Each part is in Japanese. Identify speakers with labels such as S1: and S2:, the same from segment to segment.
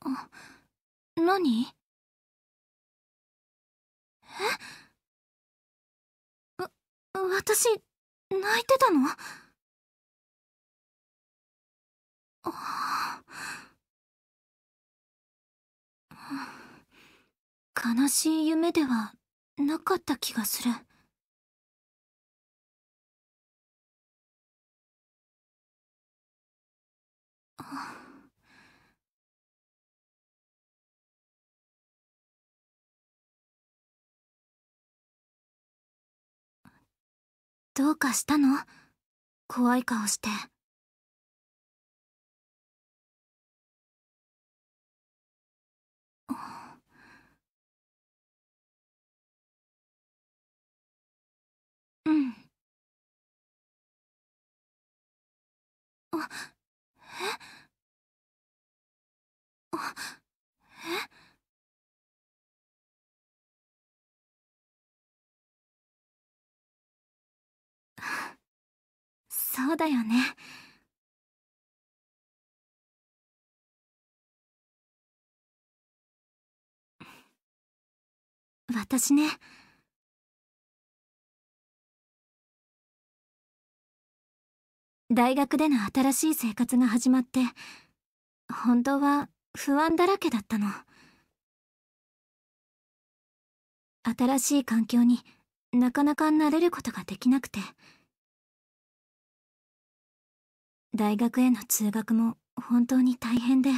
S1: あ何えわ私泣いてたのあ悲しい夢ではなかった気がする。あどうかしたの怖い顔して。うん。あ、えそうだよね私ね
S2: 大学での新しい生活が始まって本当は不安だらけだったの新しい環境になかなか慣れることができなくて。大学への通学も本当に大変
S1: で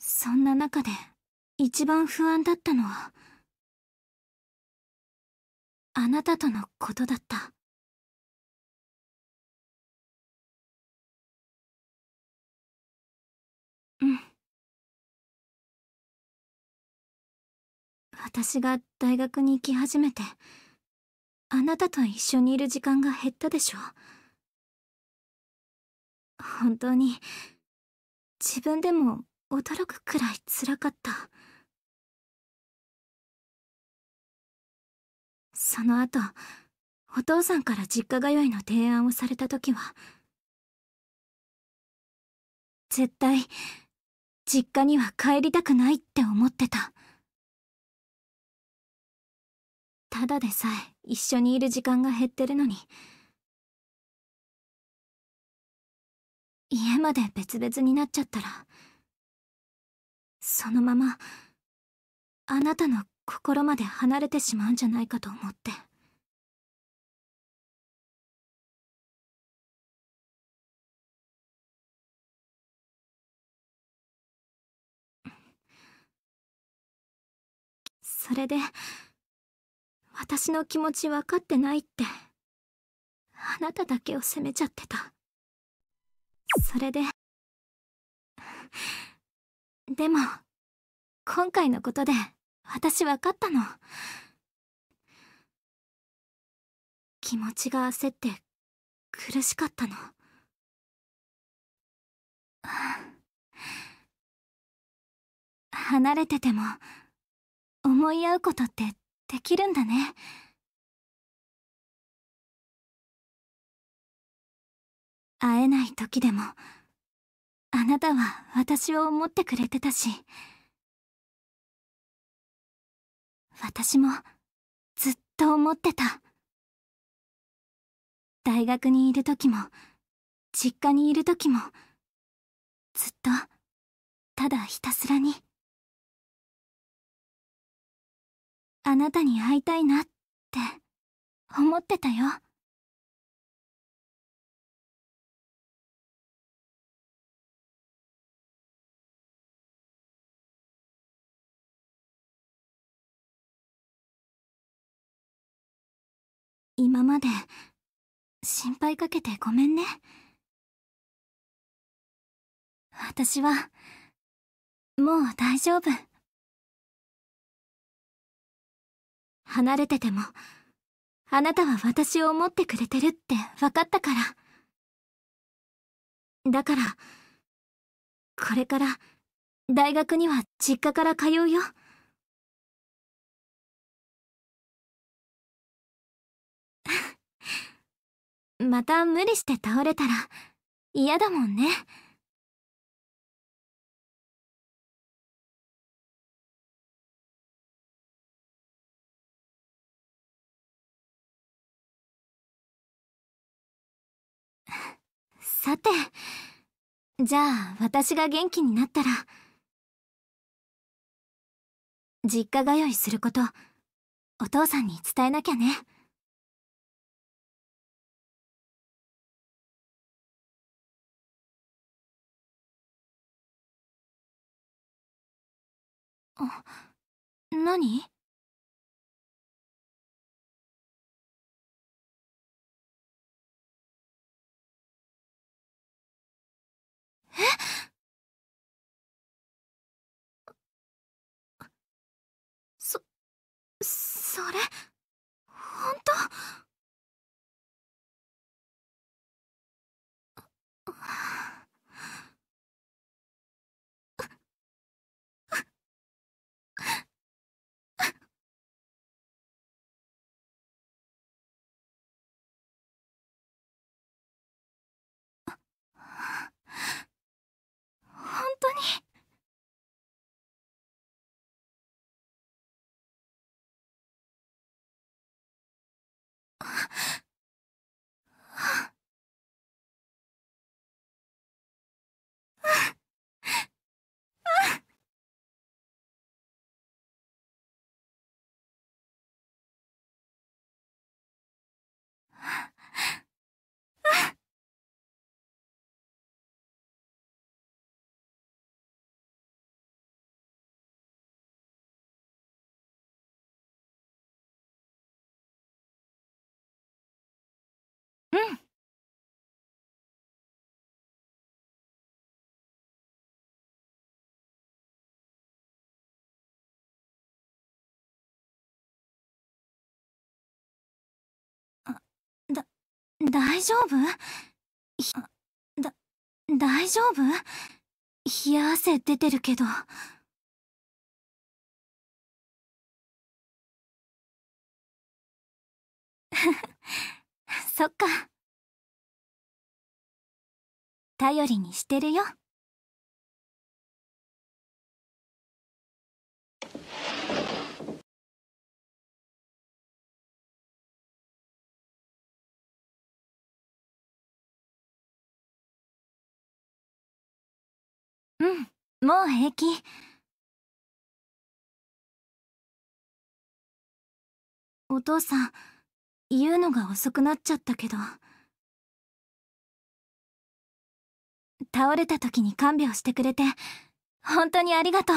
S1: そんな中で一番不安だったのはあなたとのことだったうん
S2: 私が大学に行き始めてあなたと一緒にいる時間が減ったでしょ本当に自分でも驚くくらい辛かったその後お父さんから実家通いの提案をされた時は絶対実家には帰りたくないって思ってたただでさえ一緒にいる時間が減ってるのに家まで別々になっちゃったらそのままあなたの心まで離れてしまうんじゃな
S1: いかと思って
S2: それで私の気持ち分かってないってあなただけを責めちゃってたそれででも今回のことで私分かったの気持ちが焦って苦しかったの離れてても思い合うことってできるんだね。会えない時でも、あなたは私を思ってくれてたし、私もずっと思ってた。大学にいる時も、実家にいる時も、ずっと、ただひた
S1: すらに。あなたに会いたいなって思ってたよ。今まで心配かけてごめんね私は
S2: もう大丈夫。離れてても、あなたは私を思ってくれてるって分かったから。だから、これから、大
S1: 学には実家から通うよ。また無理して倒れたら嫌だもんね。
S2: さてじゃあ私が元気になったら実家通いすることお父さんに
S1: 伝えなきゃね。何それ
S2: 大丈夫だ、大丈夫冷や汗出てるけど。
S1: そっか。頼りにしてるよ。うん、もう平気。お
S2: 父さん、言うのが遅くなっちゃったけど。倒れた時に看病してくれて、本当にありが
S1: とう。